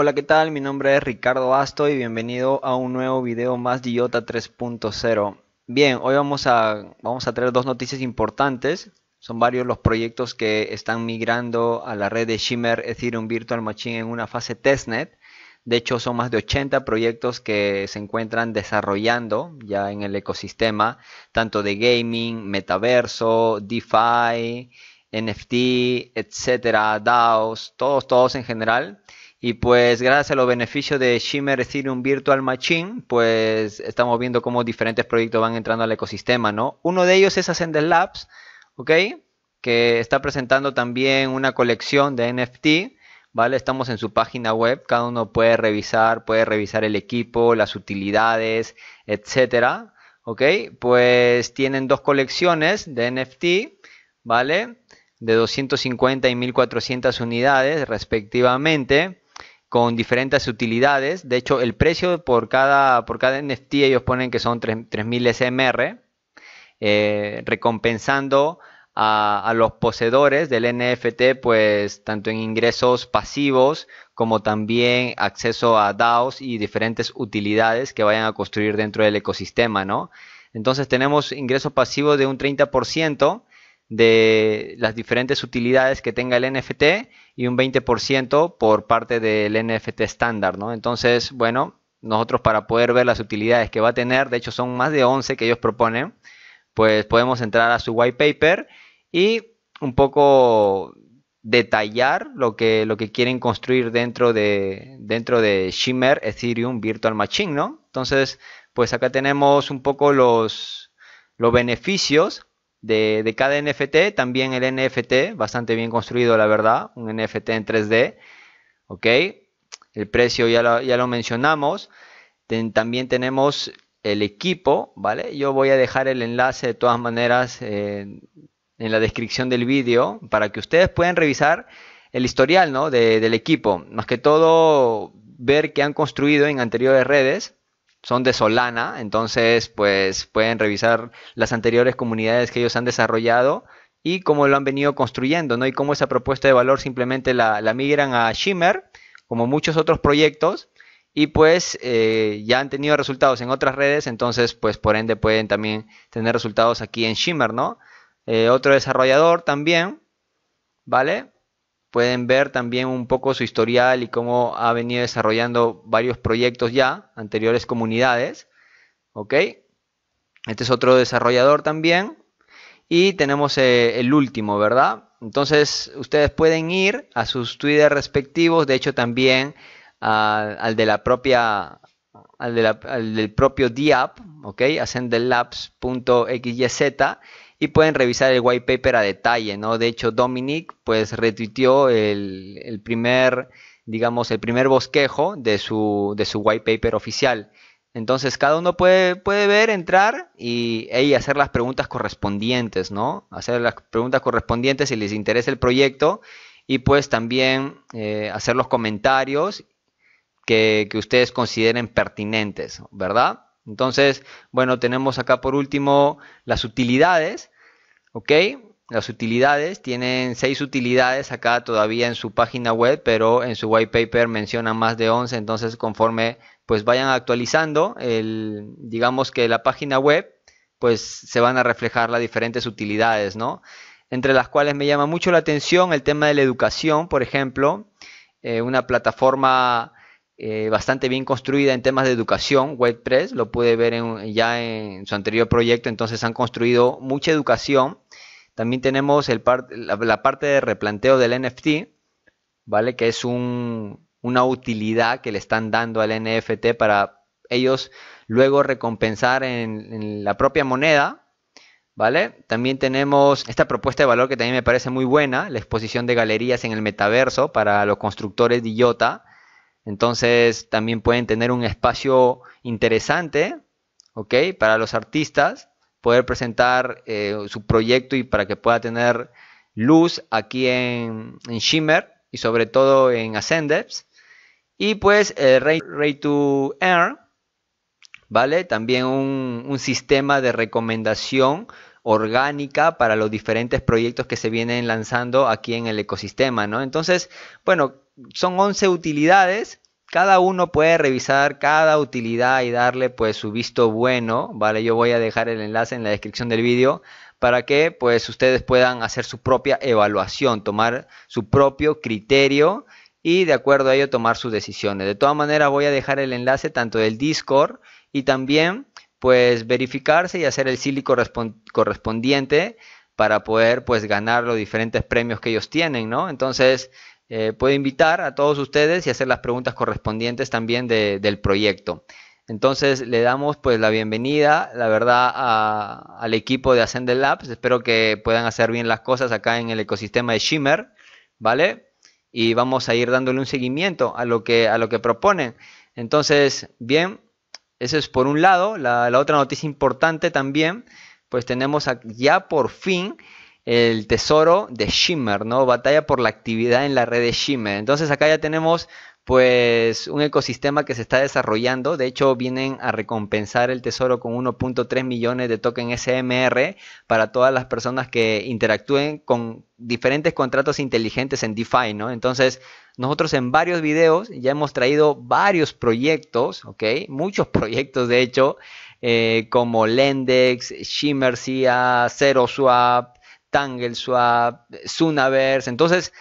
Hola, ¿qué tal? Mi nombre es Ricardo Asto y bienvenido a un nuevo video más de IOTA 3.0. Bien, hoy vamos a, vamos a traer dos noticias importantes. Son varios los proyectos que están migrando a la red de Shimmer Ethereum Virtual Machine en una fase testnet. De hecho, son más de 80 proyectos que se encuentran desarrollando ya en el ecosistema, tanto de gaming, metaverso, DeFi, NFT, etcétera, DAOs, todos, todos en general. Y pues gracias a los beneficios de Shimmer Ethereum Virtual Machine, pues estamos viendo cómo diferentes proyectos van entrando al ecosistema, ¿no? Uno de ellos es Ascender Labs, ¿ok? Que está presentando también una colección de NFT, ¿vale? Estamos en su página web, cada uno puede revisar, puede revisar el equipo, las utilidades, etcétera, ¿ok? Pues tienen dos colecciones de NFT, ¿vale? De 250 y 1400 unidades respectivamente con diferentes utilidades. De hecho, el precio por cada, por cada NFT ellos ponen que son 3.000 SMR, eh, recompensando a, a, los poseedores del NFT, pues tanto en ingresos pasivos como también acceso a DAOs y diferentes utilidades que vayan a construir dentro del ecosistema, ¿no? Entonces tenemos ingresos pasivos de un 30%, de las diferentes utilidades que tenga el NFT y un 20% por parte del NFT estándar, ¿no? Entonces, bueno, nosotros para poder ver las utilidades que va a tener, de hecho son más de 11 que ellos proponen, pues podemos entrar a su white paper y un poco detallar lo que, lo que quieren construir dentro de, dentro de Shimmer Ethereum Virtual Machine, ¿no? Entonces, pues acá tenemos un poco los, los beneficios de, cada NFT, también el NFT, bastante bien construido, la verdad, un NFT en 3D, ¿ok? El precio ya lo, ya lo mencionamos. también tenemos el equipo, ¿vale? Yo voy a dejar el enlace de todas maneras eh, en la descripción del vídeo para que ustedes puedan revisar el historial, ¿no? del equipo. Más que todo, ver qué han construido en anteriores redes son de Solana, entonces pues pueden revisar las anteriores comunidades que ellos han desarrollado y cómo lo han venido construyendo, ¿no? Y cómo esa propuesta de valor simplemente la, migran a Shimmer, como muchos otros proyectos, y pues eh, ya han tenido resultados en otras redes, entonces pues por ende pueden también tener resultados aquí en Shimmer, ¿no? Eh, otro desarrollador también, ¿vale? pueden ver también un poco su historial y cómo ha venido desarrollando varios proyectos ya, anteriores comunidades. ¿Ok? Este es otro desarrollador también. Y tenemos eh, el último, ¿verdad? Entonces, ustedes pueden ir a sus Twitter respectivos, de hecho también al de la propia al, del propio DApp, ¿ok? ascendelabs.xyz y pueden revisar el white paper a detalle, ¿no? De hecho, Dominic pues retuiteó el, primer, digamos, el primer bosquejo de su, de su white paper oficial. Entonces cada uno puede, puede ver, entrar y, hacer las preguntas correspondientes, ¿no? Hacer las preguntas correspondientes si les interesa el proyecto y pues también eh, hacer los comentarios que, que ustedes consideren pertinentes, ¿verdad? Entonces, bueno, tenemos acá por último las utilidades, ¿ok? Las utilidades, tienen seis utilidades acá todavía en su página web, pero en su white paper menciona más de 11, entonces conforme pues vayan actualizando, el, digamos que la página web, pues se van a reflejar las diferentes utilidades, ¿no? Entre las cuales me llama mucho la atención el tema de la educación, por ejemplo, eh, una plataforma eh, bastante bien construida en temas de educación, WordPress, lo pude ver ya en su anterior proyecto, entonces han construido mucha educación. También tenemos la, parte de replanteo del NFT, ¿vale? Que es una utilidad que le están dando al NFT para ellos luego recompensar en, la propia moneda, ¿vale? También tenemos esta propuesta de valor que también me parece muy buena, la exposición de galerías en el metaverso para los constructores de IOTA entonces también pueden tener un espacio interesante, ¿ok? Para los artistas, poder presentar eh, su proyecto y para que pueda tener luz aquí en, Shimmer y sobre todo en Ascendeps. Y pues eh, Ray, to Air, ¿vale? También un sistema de recomendación orgánica para los diferentes proyectos que se vienen lanzando aquí en el ecosistema, ¿no? Entonces, bueno, son 11 utilidades. Cada uno puede revisar cada utilidad y darle pues su visto bueno, ¿vale? Yo voy a dejar el enlace en la descripción del vídeo para que pues ustedes puedan hacer su propia evaluación, tomar su propio criterio y de acuerdo a ello tomar sus decisiones. De todas maneras voy a dejar el enlace tanto del Discord y también pues verificarse y hacer el silly correspondiente para poder pues ganar los diferentes premios que ellos tienen, ¿no? Entonces, eh, puedo invitar a todos ustedes y hacer las preguntas correspondientes también del proyecto. Entonces le damos pues la bienvenida, la verdad, al equipo de Ascender Labs. Espero que puedan hacer bien las cosas acá en el ecosistema de Shimmer, ¿vale? Y vamos a ir dándole un seguimiento a lo que, a lo que proponen. Entonces, bien, eso es por un lado. la otra noticia importante también, pues tenemos ya por fin el tesoro de Shimmer, ¿no? Batalla por la actividad en la red de Shimmer. Entonces acá ya tenemos pues un ecosistema que se está desarrollando. De hecho, vienen a recompensar el tesoro con 1.3 millones de token SMR para todas las personas que interactúen con diferentes contratos inteligentes en DeFi, ¿no? Entonces, nosotros en varios videos ya hemos traído varios proyectos, ¿ok? Muchos proyectos, de hecho, eh, como Lendex, Shimmer CIA, ZeroSwap, TangleSwap, Sunaverse. Entonces,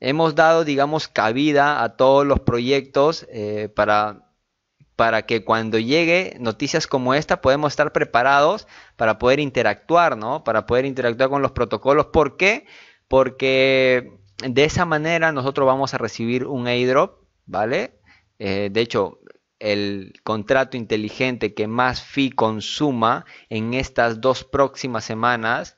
hemos dado, digamos, cabida a todos los proyectos eh, para, para que cuando llegue noticias como esta podemos estar preparados para poder interactuar, ¿no? Para poder interactuar con los protocolos. ¿Por qué? Porque de esa manera nosotros vamos a recibir un airdrop, ¿vale? Eh, de hecho, el contrato inteligente que más fi consuma en estas dos próximas semanas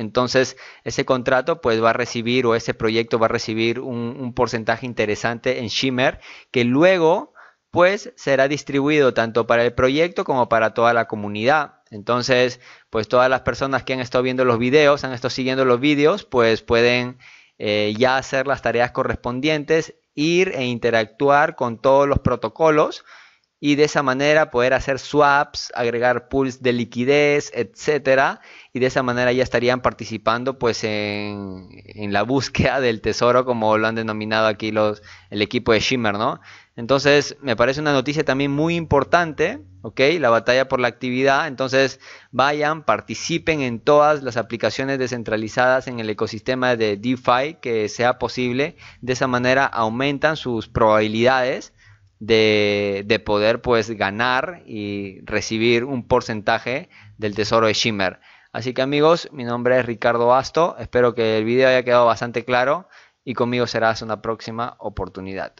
entonces, ese contrato pues va a recibir o ese proyecto va a recibir un, porcentaje interesante en Shimmer que luego pues será distribuido tanto para el proyecto como para toda la comunidad. Entonces, pues todas las personas que han estado viendo los videos, han estado siguiendo los videos, pues pueden eh, ya hacer las tareas correspondientes, ir e interactuar con todos los protocolos y de esa manera poder hacer swaps, agregar pools de liquidez, etcétera, y de esa manera ya estarían participando pues en, en, la búsqueda del tesoro como lo han denominado aquí los el equipo de Shimmer, ¿no? Entonces, me parece una noticia también muy importante, ¿ok? La batalla por la actividad, entonces vayan, participen en todas las aplicaciones descentralizadas en el ecosistema de DeFi que sea posible, de esa manera aumentan sus probabilidades de, poder pues ganar y recibir un porcentaje del tesoro de Shimmer. Así que amigos, mi nombre es Ricardo Asto, espero que el video haya quedado bastante claro y conmigo serás una próxima oportunidad.